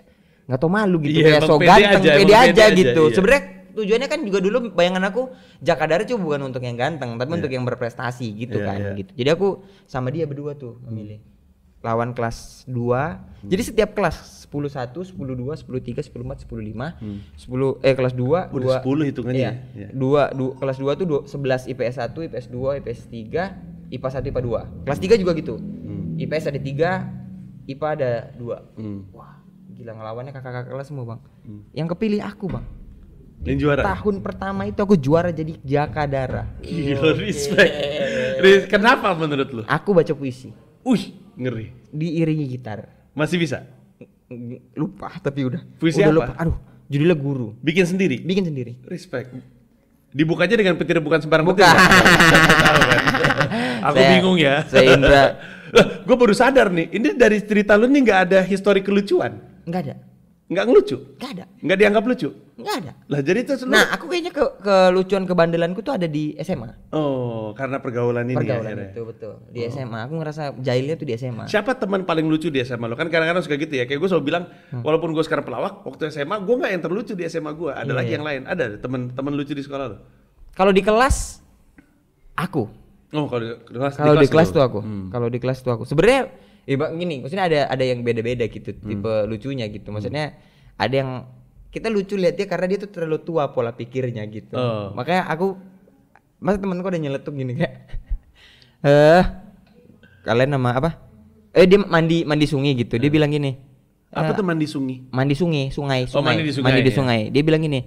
nggak tau malu gitu yeah, ya so pede ganteng aja, pede, aja, gitu. Iya. Sebenarnya tujuannya kan juga dulu bayangan aku Jakadara itu bukan untuk yang ganteng tapi yeah. untuk yang berprestasi gitu yeah, kan yeah. gitu. Jadi aku sama dia berdua tuh memilih hmm. lawan kelas 2. Hmm. Jadi setiap kelas 10 1, 10 2, 10 3, 10 4, 10 5, hmm. 10 eh kelas 2 Udah 2 10 hitungannya. Iya. Yeah. 2, 2 kelas 2 tuh 2, 11 IPS 1, IPS 2, IPS 3, IPA 1, IPA 2. Kelas 3 juga gitu. Hmm. IPS ada 3, IPA ada 2. Hmm. Wah, gila ngelawannya kakak-kakak kelas semua, Bang. Hmm. Yang kepilih aku, Bang yang juara tahun pertama itu aku juara jadi Jakadara gila respect yeah. kenapa menurut lu aku baca puisi Wih, ngeri diiringi gitar masih bisa lupa tapi udah puisi udah apa? lupa aduh judulnya guru bikin sendiri bikin sendiri respect dibukanya dengan petir bukan sembarang petir. Kan? aku saya, bingung ya saya Indra gue baru sadar nih ini dari cerita lu nih gak ada histori kelucuan Gak ada Gak ngelucu Gak ada Gak dianggap lucu Enggak ada. Lah jadi itu seluruh... Nah, aku kayaknya ke kelucuan kebandelanku tuh ada di SMA. Oh, karena pergaulan ini pergaulan ya. itu betul. Di oh. SMA aku ngerasa jahilnya tuh di SMA. Siapa teman paling lucu di SMA lo? Kan kadang-kadang suka gitu ya. Kayak gue selalu bilang, hmm. walaupun gue sekarang pelawak, waktu SMA gue nggak yang terlucu di SMA gue. Ada yeah, lagi iya. yang lain. Ada teman-teman lucu di sekolah lo? Kalau di kelas aku. Oh, kalau di kelas Kalau di kelas tuh aku. Hmm. Kalau di kelas tuh aku. Sebenarnya ya, gini, maksudnya ada ada yang beda-beda gitu, hmm. tipe lucunya gitu. Maksudnya hmm. ada yang kita lucu lihat dia karena dia tuh terlalu tua pola pikirnya gitu. Oh. Makanya aku masa temanku udah nyeletuk gini kayak eh kalian nama apa? Eh dia mandi mandi sungai gitu. Dia eh. bilang gini. Apa eh, tuh mandi sungai? Mandi sungai, sungai, sungai. Oh, mandi di sungai. Mandi di ya. sungai. Ya? Dia bilang gini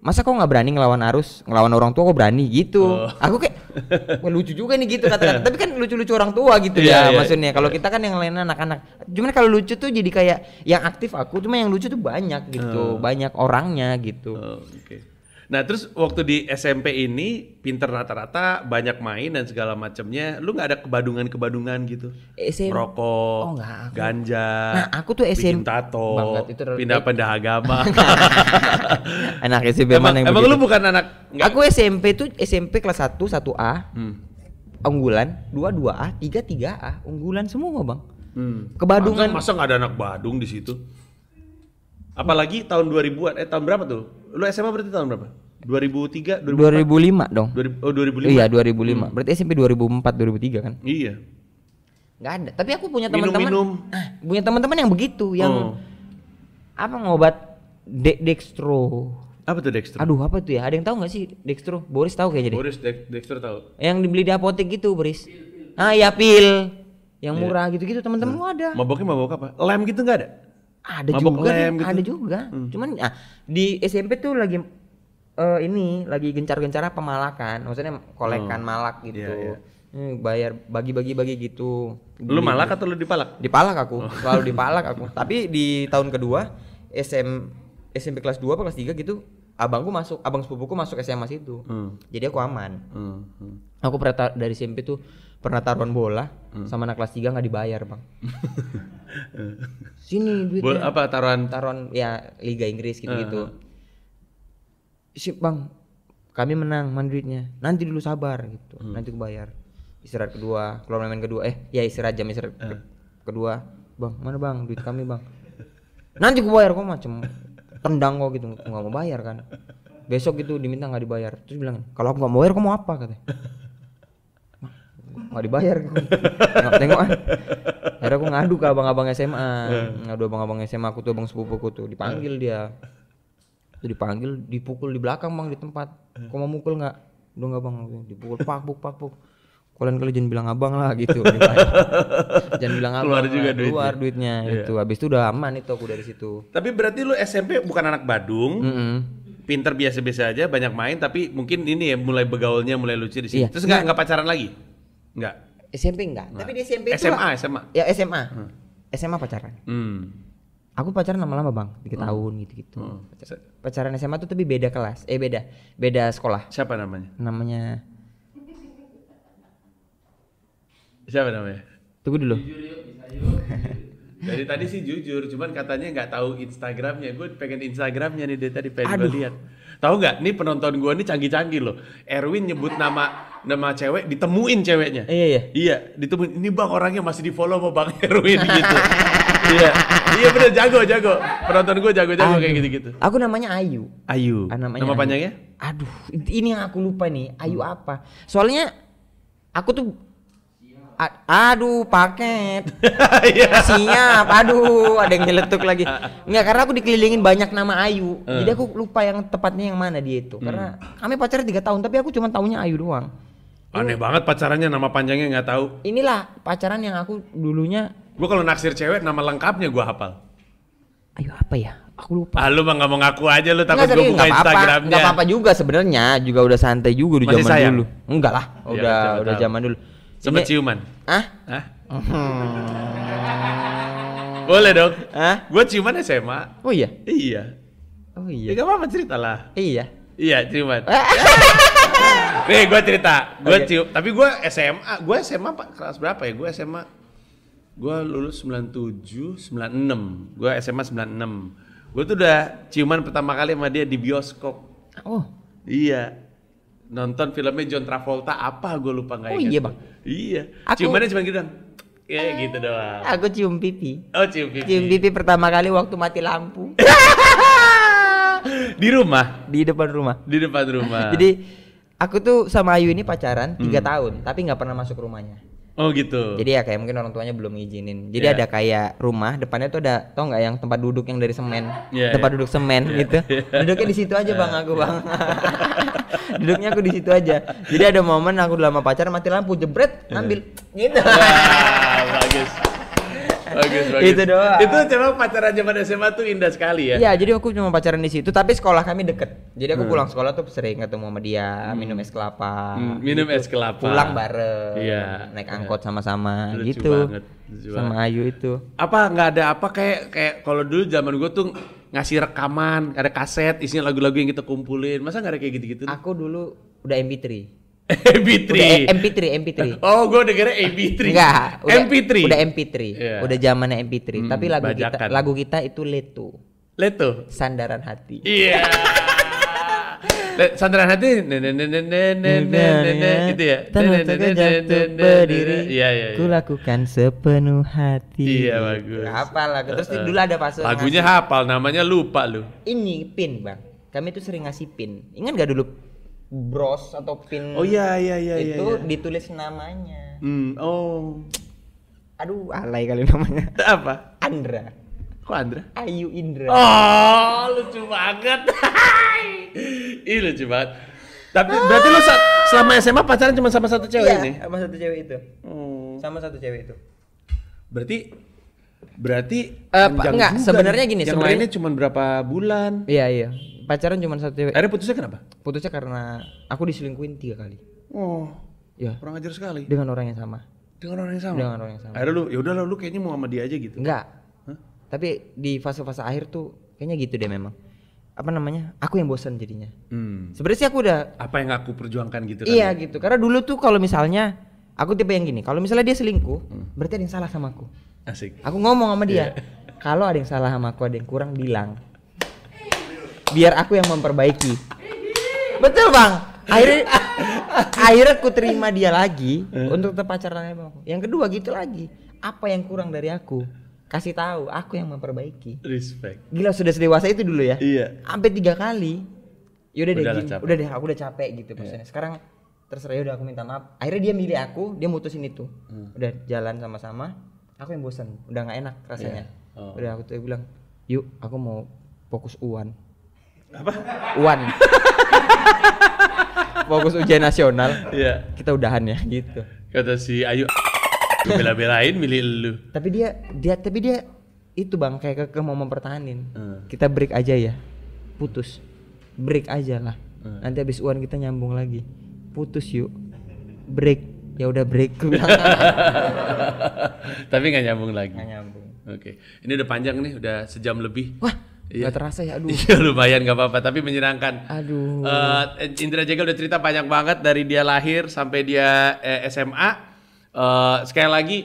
masa kau nggak berani ngelawan arus ngelawan orang tua kau berani gitu oh. aku kayak Wah, lucu juga nih gitu kata-kata iya. tapi kan lucu-lucu orang tua gitu yeah, ya yeah, maksudnya kalau iya. kita kan yang lain anak-anak cuman kalau lucu tuh jadi kayak yang aktif aku cuma yang lucu tuh banyak gitu oh. banyak orangnya gitu oh, okay. Nah terus waktu di SMP ini pinter rata-rata, banyak main dan segala macamnya. Lu nggak ada kebadungan-kebadungan gitu? Eh, SMP. Rokok. oh, enggak, aku. ganja. Nah aku tuh SMP. Bikin tato, pindah-pindah eh, agama. anak SMP emang, mana yang Emang begitu? lu bukan anak? Enggak. Aku SMP tuh SMP kelas 1, 1A. Hmm. Unggulan, 2, 2A, 3, 3A. Unggulan semua bang. Hmm. Kebadungan. Masa, masa gak ada anak Badung di situ? Apalagi tahun 2000-an eh tahun berapa tuh? Lu SMA berarti tahun berapa? 2003, 2004? 2005 dong. 2000, oh 2005. Iya, 2005. Hmm. Berarti SMP 2004, 2003 kan? Iya. Gak ada. Tapi aku punya teman-teman ah, punya teman-teman yang begitu yang oh. apa ngobat de dextro. Apa tuh dextro? Aduh, apa tuh ya? Ada yang tahu nggak sih dextro? Boris tahu kayaknya deh. Boris de dextro tahu. Yang dibeli di apotek gitu, Boris. Ah, ya pil. Yang iya. murah gitu-gitu yeah. teman-teman hmm. ada. Maboknya mabok apa? Lem gitu nggak ada? Ada Mabok juga, lem, gitu. ada juga. Hmm. Cuman ah, di SMP tuh lagi uh, ini lagi gencar-gencar pemalakan, maksudnya kolekan oh. malak gitu. Yeah, yeah. Hmm, bayar bagi-bagi bagi gitu. Lu malak gitu. atau lu dipalak? Dipalak aku, oh. selalu dipalak aku. Tapi di tahun kedua SM SMP kelas 2 apa kelas 3 gitu abangku masuk, abang sepupuku masuk SMA situ. Hmm. Jadi aku aman. Hmm. Hmm. Aku pernah dari SMP tuh pernah taruhan bola hmm. sama anak kelas 3 nggak dibayar bang sini duitnya apa taruhan taruhan ya Liga Inggris gitu gitu uh ah, -huh. Ah. sip bang kami menang madridnya nanti dulu sabar gitu hmm. nanti kebayar istirahat kedua keluar main kedua eh ya istirahat jam istirahat uh. kedua bang mana bang duit kami bang nanti gue bayar kok macem tendang kok gitu nggak mau bayar kan besok gitu diminta nggak dibayar terus bilang kalau aku nggak mau bayar mau apa katanya nggak dibayar nggak tengok ah akhirnya aku ngadu ke abang-abang SMA hmm. ngadu abang-abang SMA aku tuh abang sepupu aku tuh dipanggil dia tuh dipanggil dipukul di belakang bang di tempat kau mau mukul nggak udah nggak bang dipukul pak buk pak buk kalian kalian jangan bilang abang lah gitu jangan bilang abang keluar juga duit duitnya. keluar duitnya yeah. Gitu. habis itu udah aman itu aku dari situ tapi berarti lu SMP bukan anak Badung mm -hmm pinter biasa-biasa aja, banyak main, tapi mungkin ini ya mulai begaulnya mulai lucu di sini. Iya. Terus nggak iya. nggak pacaran lagi? Enggak. SMP enggak, enggak. tapi di SMP itu SMA, SMA. Ya SMA. Hmm. SMA pacaran. Hmm. Aku pacaran lama-lama bang, tiga hmm. tahun gitu-gitu. Hmm. Pacaran SMA tuh tapi beda kelas, eh beda, beda sekolah. Siapa namanya? Namanya. Siapa namanya? Tunggu dulu. Jujur Dari tadi sih jujur, cuman katanya nggak tahu Instagramnya. Gue pengen Instagramnya nih dari tadi pengen lihat. Tahu nggak? Nih penonton gue nih canggih-canggih loh. Erwin nyebut nama nama cewek, ditemuin ceweknya. Iya iya. Iya, ditemuin. Ini bang orangnya masih di follow sama bang Erwin gitu. iya, iya bener jago jago. Penonton gue jago jago Aduh. kayak gitu gitu. Aku namanya Ayu. Ayu. Ah, nama Ayu. panjangnya? Aduh, ini yang aku lupa nih. Ayu apa? Soalnya aku tuh aduh paket iya. siap aduh ada yang nyeletuk lagi nggak karena aku dikelilingin banyak nama Ayu hmm. jadi aku lupa yang tepatnya yang mana dia itu hmm. karena kami pacaran tiga tahun tapi aku cuma tahunya Ayu doang aneh Ini, banget pacarannya nama panjangnya nggak tahu inilah pacaran yang aku dulunya gua kalau naksir cewek nama lengkapnya gua hafal Ayu apa ya aku lupa. Ah, lu mah gak mau ngaku aja lu takut gue buka Instagramnya. gak apa-apa juga sebenarnya, juga udah santai juga di zaman dulu. Enggak lah, iya, udah ya, udah zaman dulu. Sama ciuman? Hah? Hah? Oh. Boleh dong. Hah? gua ciuman SMA. Oh iya? Iya. Oh iya. Ya gak apa-apa cerita lah. Iya. Iya ciuman. Nih gua cerita, gua okay. cium. Tapi gua SMA, gua SMA pak kelas berapa ya? gua SMA, gua lulus 97, 96. gua SMA 96. gua tuh udah ciuman pertama kali sama dia di bioskop. Oh. Iya nonton filmnya John Travolta apa gue lupa nggak Oh iya bang. Iya. Aku, Ciumannya cuma gitu Ya eh, gitu doang. Aku cium pipi. Oh cium pipi. Cium pipi pertama kali waktu mati lampu. di rumah. Di depan rumah. Di depan rumah. Jadi aku tuh sama Ayu ini pacaran tiga hmm. tahun, tapi nggak pernah masuk rumahnya. Oh gitu. Jadi ya kayak mungkin orang tuanya belum ngizinin. Jadi yeah. ada kayak rumah depannya tuh ada tau nggak yang tempat duduk yang dari semen, yeah, tempat yeah. duduk semen yeah. gitu. Yeah. Duduknya di situ aja bang aku bang. Iya. Duduknya aku di situ aja. Jadi ada momen aku udah lama pacar mati lampu jebret iya. ngambil gitu. Wah, bagus bagus, bagus. Itu doang. Itu coba pacaran zaman SMA tuh indah sekali ya. Iya, jadi aku cuma pacaran di situ, tapi sekolah kami deket. Jadi aku hmm. pulang sekolah tuh sering ketemu sama dia, hmm. minum es kelapa. Hmm, minum gitu. es kelapa. Pulang bareng. Iya. Naik iya. angkot sama-sama ya. gitu. Banget. sama Ayu itu. Apa nggak ada apa kayak kayak kalau dulu zaman gue tuh ngasih rekaman, ada kaset isinya lagu-lagu yang kita kumpulin. Masa nggak ada kayak gitu-gitu? Aku dulu udah MP3. MP3. Udah MP3, MP3. Oh, gue dengernya MP3. Enggak, udah, MP3. Udah MP3. Yeah. Udah zamannya MP3, hmm, tapi lagu bajakan. kita lagu kita itu Leto. Leto. Sandaran hati. Iya. Yeah. Sandaran hati gitu ya. berdiri. Iya, iya. Ku lakukan sepenuh hati. Iya, bagus. Hafal lagu. Terus dulu ada pasal. Lagunya hafal, namanya lupa lu. Ini pin, Bang. Kami itu sering ngasih pin. Ingat gak dulu bros atau pin oh iya iya iya, iya itu iya, iya. ditulis namanya hmm. oh aduh alay kali namanya apa Andra kok Andra Ayu Indra oh lucu banget ih lucu banget tapi ah. berarti lu selama SMA pacaran cuma sama satu cewek iya, ini sama satu cewek itu hmm. sama satu cewek itu berarti berarti uh, enggak sebenarnya gini yang sebenarnya cuma berapa bulan iya iya pacaran cuma satu cewek. Akhirnya putusnya kenapa? Putusnya karena aku diselingkuin tiga kali. Oh. Ya. Kurang ajar sekali. Dengan orang yang sama. Dengan orang yang sama. Dengan orang yang sama. Akhirnya lu ya udahlah lu kayaknya mau sama dia aja gitu. Enggak. Tapi di fase-fase akhir tuh kayaknya gitu deh memang apa namanya aku yang bosan jadinya hmm. sebenarnya sih aku udah apa yang aku perjuangkan gitu kan iya kan gitu karena dulu tuh kalau misalnya aku tipe yang gini kalau misalnya dia selingkuh hmm. berarti ada yang salah sama aku asik aku ngomong sama dia yeah. kalau ada yang salah sama aku ada yang kurang bilang biar aku yang memperbaiki betul bang akhirnya akhirnya aku terima dia lagi eh. untuk tetap pacaran sama aku yang kedua gitu lagi apa yang kurang dari aku kasih tahu aku yang memperbaiki respect gila sudah sedewasa itu dulu ya iya sampai tiga kali yaudah udah deh udah deh aku udah capek gitu iya. maksudnya sekarang terserah ya udah aku minta maaf akhirnya dia milih aku dia mutusin itu hmm. udah jalan sama-sama aku yang bosan udah nggak enak rasanya yeah. oh. udah aku tuh bilang yuk aku mau fokus uan apa? uan Fokus ujian nasional. Iya. Kita udahan ya gitu. Kata si Ayu bela-belain milih lu. Tapi dia dia tapi dia itu Bang kayak ke mau mempertahanin. Hmm. Kita break aja ya. Putus. Break aja lah. Hmm. Nanti habis uan kita nyambung lagi. Putus yuk. Break. Ya udah break. tapi nggak nyambung lagi. Gak nyambung. Oke. Ini udah panjang nih, udah sejam lebih. Wah, Iya. Gak terasa ya, aduh. Iya lumayan gak apa-apa, tapi menyenangkan. Aduh. Uh, Indra Jega udah cerita panjang banget dari dia lahir sampai dia eh, SMA. Uh, eh, sekali lagi,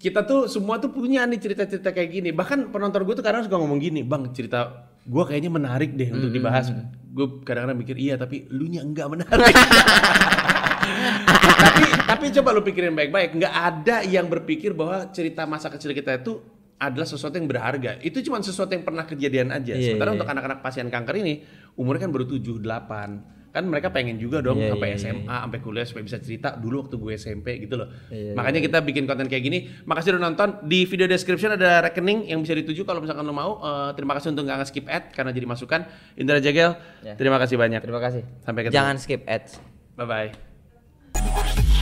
kita tuh semua tuh punya nih cerita-cerita kayak gini. Bahkan penonton gue tuh kadang suka ngomong gini, bang cerita gue kayaknya menarik deh untuk mm -hmm. dibahas. Gue kadang-kadang mikir iya, tapi lu nya enggak menarik. tapi tapi coba lu pikirin baik-baik, nggak ada yang berpikir bahwa cerita masa kecil kita itu adalah sesuatu yang berharga. Itu cuma sesuatu yang pernah kejadian aja. Yeah, Sementara yeah. untuk iya. anak-anak pasien kanker ini umurnya kan baru 7 8. Kan mereka pengen juga dong yeah, sampai yeah, iya, SMA, yeah. sampai kuliah supaya bisa cerita dulu waktu gue SMP gitu loh. Yeah, iya, Makanya yeah. kita bikin konten kayak gini. Makasih udah nonton. Di video description ada rekening yang bisa dituju kalau misalkan lo mau. Uh, terima kasih untuk gak nge skip ad karena jadi masukan. Indra Jagel, yeah. terima kasih banyak. Terima kasih. Sampai ketemu. Jangan skip ads. Bye bye.